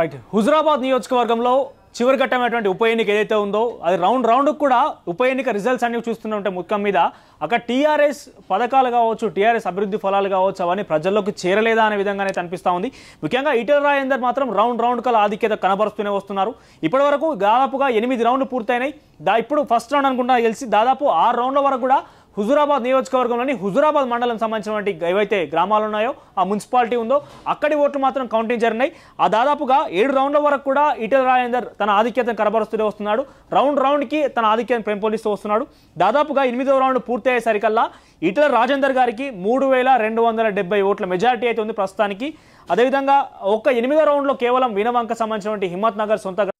right Huzurabad నియోజకవర్గంలో చివరి ఘట్టమైనటువంటి ఉప ఎన్నిక ఏదైతే ఉందో అది రౌండ్ రౌండ్ కూడా ఉప ఎన్నిక రిజల్ట్స్ అనేవి చూస్తుంటే ముఖం మీద అక్కడ టీఆర్ఎస్ పథకాలు కావచ్చు టీఆర్ఎస్ అభివృద్ధి ఫలాలు కావచ్చు అవన్నీ ప్రజల్లోకి చేరలేదా అనే విధంగానే అనిపిస్తూ ఉంది ముఖ్యంగా ఈటల రాజేందర్ మాత్రం రౌండ్ రౌండ్ కల ఆధిక్యత కనబరుస్తూనే వస్తున్నారు ఇప్పటి వరకు దాదాపుగా ఎనిమిది రౌండ్లు పూర్తయినాయి దా ఇప్పుడు ఫస్ట్ రౌండ్ అనుకుంటా తెలిసి దాదాపు ఆరు రౌండ్ల వరకు కూడా హుజురాబాద్ నియోజకవర్గంలోని హుజురాబాద్ మండలం సంబంధించినటువంటి ఏవైతే గ్రామాలు ఉన్నాయో ఆ మున్సిపాలిటీ ఉందో అక్కడి ఓట్లు మాత్రం కౌంటింగ్ జరిగినాయి ఆ దాదాపుగా ఏడు రౌండ్ల వరకు కూడా ఈటల రాజేందర్ తన ఆధిక్యతను కనబరుస్తూనే వస్తున్నాడు రౌండ్ రౌండ్కి తన ఆధిక్యాన్ని పెంపొందిస్తూ వస్తున్నాడు దాదాపుగా ఎనిమిదవ రౌండ్ పూర్తి అయ్యేసరికల్లా ఇటల రాజేందర్ గారికి మూడు వేల రెండు వందల డెబ్బై ఓట్ల మెజారిటీ అయితే ఉంది ప్రస్తుతానికి అదేవిధంగా ఒక్క ఎనిమిదో రౌండ్లో కేవలం వీణవంక సంబంధించినటువంటి హిమ్మత్ నగర్ సొంత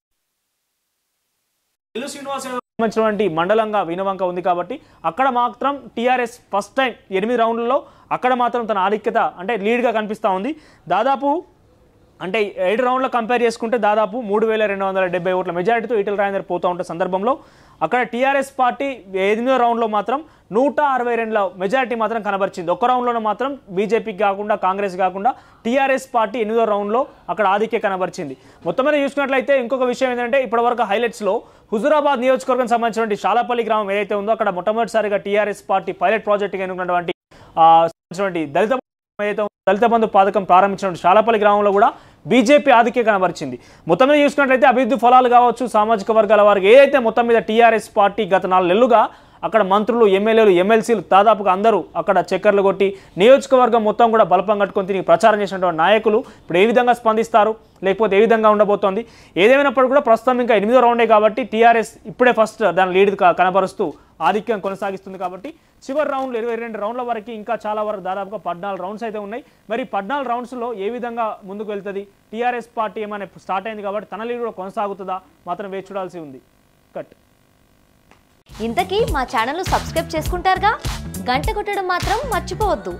శ్రీనివాస్ సంబంధించినటువంటి మండలంగా వినవంక ఉంది కాబట్టి అక్కడ మాత్రం టీఆర్ఎస్ ఫస్ట్ టైం ఎనిమిది రౌండ్లలో అక్కడ మాత్రం తన ఆధిక్యత అంటే లీడ్గా కనిపిస్తూ ఉంది దాదాపు అంటే ఏడు రౌండ్లో కంపేర్ చేసుకుంటే దాదాపు మూడు వేల రెండు వందల డెబ్బై ఓట్ల మెజారిటీతో ఈటల రాజేందర్ పోతూ ఉంటే సందర్భంలో అక్కడ టీఆర్ఎస్ పార్టీ ఎనిమిదో రౌండ్లో మాత్రం నూట అరవై రెండులో మెజారిటీ మాత్రం కనబరిచింది ఒక్క రౌండ్లో మాత్రం బీజేపీకి కాకుండా కాంగ్రెస్ కాకుండా టీఆర్ఎస్ పార్టీ ఎనిమిదో రౌండ్లో అక్కడ ఆధిక్య కనబరిచింది మొత్తం మీద చూసుకున్నట్లయితే ఇంకొక విషయం ఏంటంటే ఇప్పటివరకు హైలైట్స్లో హుజూరాబాద్ నియోజకవర్గం సంబంధించినటువంటి షాలాపల్లి గ్రామం ఏదైతే ఉందో అక్కడ మొట్టమొదటిసారిగా టీఆర్ఎస్ పార్టీ పైలట్ ప్రాజెక్టుగా ఎన్నుకున్నటువంటి దళిత ఏదైతే దళిత బంధు పథకం ప్రారంభించినటువంటి షాలపల్లి గ్రామంలో కూడా బీజేపీ ఆధిక్య కనబరిచింది మొత్తం మీద చూసుకున్నట్లయితే అభివృద్ధి ఫలాలు కావచ్చు సామాజిక వర్గాల వారికి ఏదైతే మొత్తం మీద టీఆర్ఎస్ పార్టీ గత నాలుగు నెలలుగా అక్కడ మంత్రులు ఎమ్మెల్యేలు ఎమ్మెల్సీలు దాదాపుగా అందరూ అక్కడ చక్కర్లు కొట్టి నియోజకవర్గం మొత్తం కూడా బలపం కట్టుకొని తిరిగి ప్రచారం చేసినటువంటి నాయకులు ఇప్పుడు ఏ విధంగా స్పందిస్తారు లేకపోతే ఏ విధంగా ఉండబోతోంది ఏదేమైనప్పటికీ కూడా ప్రస్తుతం ఇంకా ఎనిమిదో రౌండే కాబట్టి టీఆర్ఎస్ ఇప్పుడే ఫస్ట్ దాని లీడ్ కనబరుస్తూ ఆధిక్యం కొనసాగిస్తుంది కాబట్టి చివరి రౌండ్లు ఇరవై రెండు రౌండ్ల వరకు ఇంకా చాలా వరకు దాదాపుగా పద్నాలుగు రౌండ్స్ అయితే ఉన్నాయి మరి పద్నాలుగు రౌండ్స్లో ఏ విధంగా ముందుకు వెళ్తుంది టీఆర్ఎస్ పార్టీ ఏమైనా స్టార్ట్ అయింది కాబట్టి తన లీడ్ కూడా కొనసాగుతుందా మాత్రం వేచి చూడాల్సి ఉంది కట్ ఇంతకీ మా ఛానల్ను సబ్స్క్రైబ్ చేసుకుంటారుగా గంట కొట్టడం మాత్రం మర్చిపోవద్దు